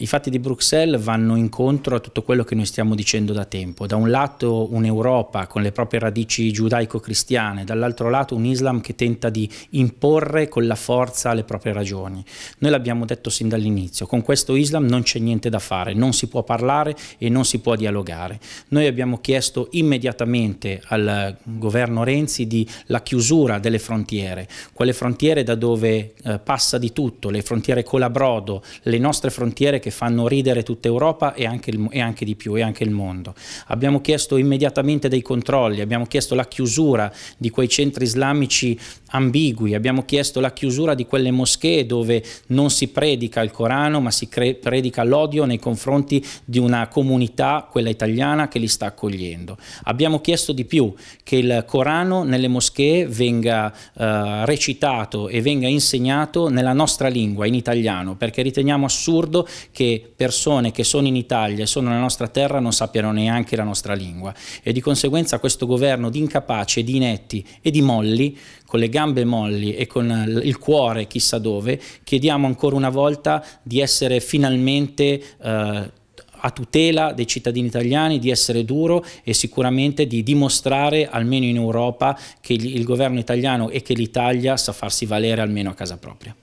I fatti di Bruxelles vanno incontro a tutto quello che noi stiamo dicendo da tempo. Da un lato un'Europa con le proprie radici giudaico-cristiane, dall'altro lato un Islam che tenta di imporre con la forza le proprie ragioni. Noi l'abbiamo detto sin dall'inizio, con questo Islam non c'è niente da fare, non si può parlare e non si può dialogare. Noi abbiamo chiesto immediatamente al governo Renzi di la chiusura delle frontiere, quelle frontiere da dove eh, passa di tutto, le frontiere colabrodo, le nostre frontiere che che fanno ridere tutta Europa e anche, il, e anche, di più, e anche il mondo. Abbiamo chiesto immediatamente dei controlli, abbiamo chiesto la chiusura di quei centri islamici ambigui, abbiamo chiesto la chiusura di quelle moschee dove non si predica il Corano ma si predica l'odio nei confronti di una comunità, quella italiana, che li sta accogliendo. Abbiamo chiesto di più che il Corano nelle moschee venga eh, recitato e venga insegnato nella nostra lingua, in italiano, perché riteniamo assurdo che che persone che sono in Italia e sono nella nostra terra non sappiano neanche la nostra lingua e di conseguenza questo governo di incapaci, di inetti e di molli, con le gambe molli e con il cuore chissà dove, chiediamo ancora una volta di essere finalmente... Eh, a tutela dei cittadini italiani, di essere duro e sicuramente di dimostrare, almeno in Europa, che il governo italiano e che l'Italia sa farsi valere almeno a casa propria.